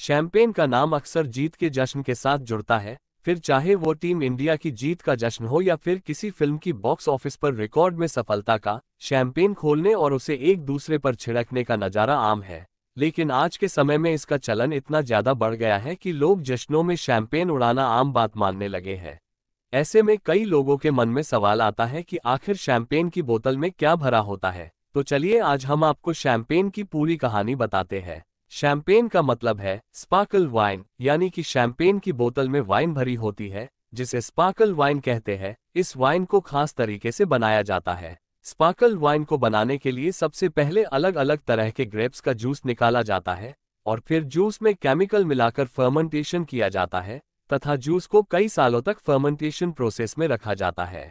champagne का नाम अक्सर जीत के जश्न के साथ जुड़ता है फिर चाहे वो टीम इंडिया की जीत का जश्न हो या फिर किसी फिल्म की बॉक्स ऑफिस पर रिकॉर्ड में सफलता का शैंपेन खोलने और उसे एक दूसरे पर छिड़कने का नज़ारा आम है लेकिन आज के समय में इसका चलन इतना ज्यादा बढ़ गया है कि लोग जश्नों में शैंपेन उड़ाना आम बात मानने लगे हैं ऐसे में कई लोगों के मन में सवाल आता है कि आखिर शैंपेन की बोतल में क्या भरा होता है तो चलिए आज हम आपको शैंपेन की पूरी कहानी बताते हैं शैंपेन का मतलब है स्पार्कल वाइन यानी कि शैंपेन की बोतल में वाइन भरी होती है जिसे स्पार्कल वाइन कहते हैं इस वाइन को खास तरीके से बनाया जाता है स्पार्कल वाइन को बनाने के लिए सबसे पहले अलग अलग तरह के ग्रेप्स का जूस निकाला जाता है और फिर जूस में केमिकल मिलाकर फर्मेंटेशन किया जाता है तथा जूस को कई सालों तक फर्मेंटेशन प्रोसेस में रखा जाता है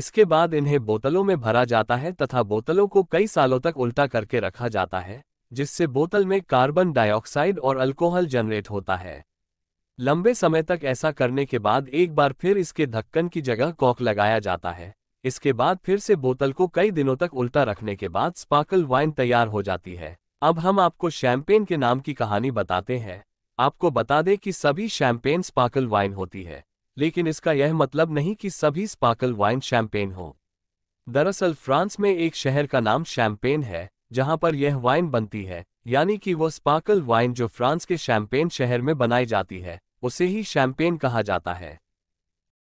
इसके बाद इन्हें बोतलों में भरा जाता है तथा बोतलों को कई सालों तक उल्टा करके रखा जाता है जिससे बोतल में कार्बन डाइऑक्साइड और अल्कोहल जनरेट होता है लंबे समय तक ऐसा करने के बाद एक बार फिर इसके ढक्कन की जगह कॉक लगाया जाता है इसके बाद फिर से बोतल को कई दिनों तक उल्टा रखने के बाद स्पार्कल वाइन तैयार हो जाती है अब हम आपको शैंपेन के नाम की कहानी बताते हैं आपको बता दें कि सभी शैंपेन स्पार्कल वाइन होती है लेकिन इसका यह मतलब नहीं कि सभी स्पार्कल वाइन शैंपेन हो दरअसल फ्रांस में एक शहर का नाम शैंपेन है जहां पर यह वाइन बनती है यानी कि वह स्पार्कल वाइन जो फ्रांस के शैम्पेन शहर में बनाई जाती है उसे ही शैम्पेन कहा जाता है